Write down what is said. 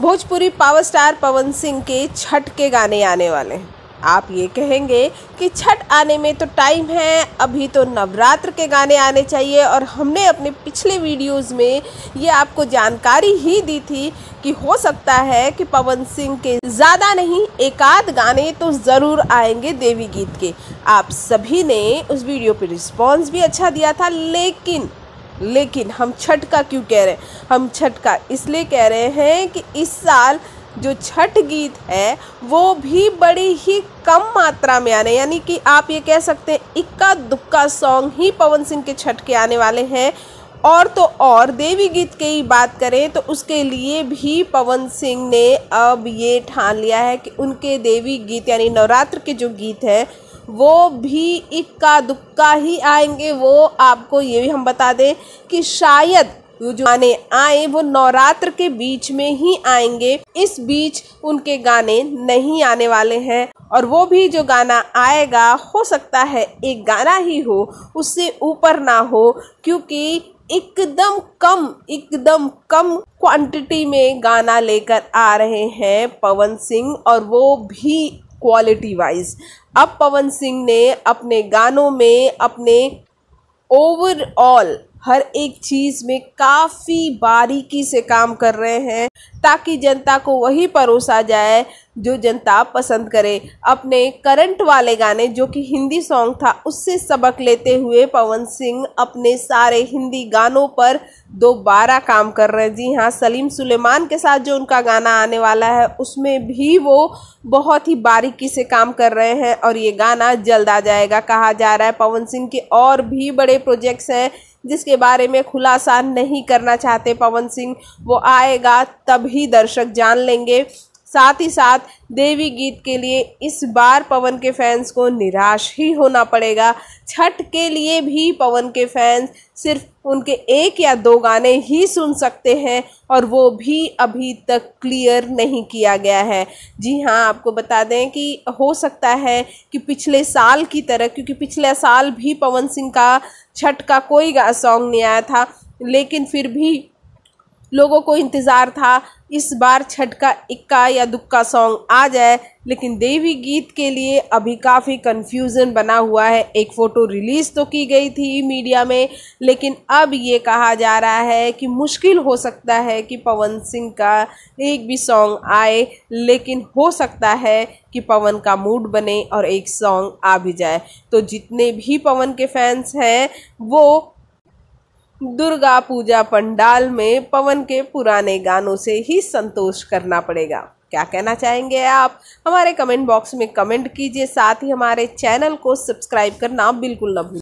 Bhojpuri power star Pawan Singh के छठ के गाने आने वाले हैं आप ये कहेंगे कि छठ आने में तो टाइम है अभी तो नवरात्र के गाने आने चाहिए और हमने अपने पिछले वीडियोस में ये आपको जानकारी ही दी थी कि हो सकता है कि पवन सिंह के ज़्यादा नहीं एकाध गाने तो ज़रूर आएंगे देवी गीत के आप सभी ने उस वीडियो पर रिस्पॉन्स भी अच्छा दिया था लेकिन लेकिन हम छठ का क्यों कह रहे हैं हम छठ का इसलिए कह रहे हैं कि इस साल जो छठ गीत है वो भी बड़ी ही कम मात्रा में आने यानी कि आप ये कह सकते हैं इक्का दुक्का सॉन्ग ही पवन सिंह के छठ के आने वाले हैं और तो और देवी गीत की ही बात करें तो उसके लिए भी पवन सिंह ने अब ये ठान लिया है कि उनके देवी गीत यानी नवरात्र के जो गीत हैं वो भी इक्का दुक्का ही आएंगे वो आपको ये भी हम बता दें कि शायद जो गाने आए वो नवरात्र के बीच में ही आएंगे इस बीच उनके गाने नहीं आने वाले हैं और वो भी जो गाना आएगा हो सकता है एक गाना ही हो उससे ऊपर ना हो क्योंकि एकदम कम एकदम कम क्वांटिटी में गाना लेकर आ रहे हैं पवन सिंह और वो भी क्वालिटी वाइज अब पवन सिंह ने अपने गानों में अपने ओवरऑल हर एक चीज़ में काफ़ी बारीकी से काम कर रहे हैं ताकि जनता को वही परोसा जाए जो जनता पसंद करे अपने करंट वाले गाने जो कि हिंदी सॉन्ग था उससे सबक लेते हुए पवन सिंह अपने सारे हिंदी गानों पर दोबारा काम कर रहे हैं जी हाँ सलीम सुलेमान के साथ जो उनका गाना आने वाला है उसमें भी वो बहुत ही बारीकी से काम कर रहे हैं और ये गाना जल्द आ जाएगा कहा जा रहा है पवन सिंह के और भी बड़े प्रोजेक्ट्स हैं जिसके बारे में खुलासा नहीं करना चाहते पवन सिंह वो आएगा तभी दर्शक जान लेंगे साथ ही साथ देवी गीत के लिए इस बार पवन के फैंस को निराश ही होना पड़ेगा छठ के लिए भी पवन के फैंस सिर्फ उनके एक या दो गाने ही सुन सकते हैं और वो भी अभी तक क्लियर नहीं किया गया है जी हाँ आपको बता दें कि हो सकता है कि पिछले साल की तरह क्योंकि पिछले साल भी पवन सिंह का छठ का कोई सॉन्ग नहीं आया था लेकिन फिर भी लोगों को इंतज़ार था इस बार छठ का इक्का या दुक्का सॉन्ग आ जाए लेकिन देवी गीत के लिए अभी काफ़ी कन्फ्यूज़न बना हुआ है एक फ़ोटो रिलीज़ तो की गई थी मीडिया में लेकिन अब ये कहा जा रहा है कि मुश्किल हो सकता है कि पवन सिंह का एक भी सॉन्ग आए लेकिन हो सकता है कि पवन का मूड बने और एक सॉन्ग आ भी जाए तो जितने भी पवन के फैंस हैं वो दुर्गा पूजा पंडाल में पवन के पुराने गानों से ही संतोष करना पड़ेगा क्या कहना चाहेंगे आप हमारे कमेंट बॉक्स में कमेंट कीजिए साथ ही हमारे चैनल को सब्सक्राइब करना बिल्कुल न भूलें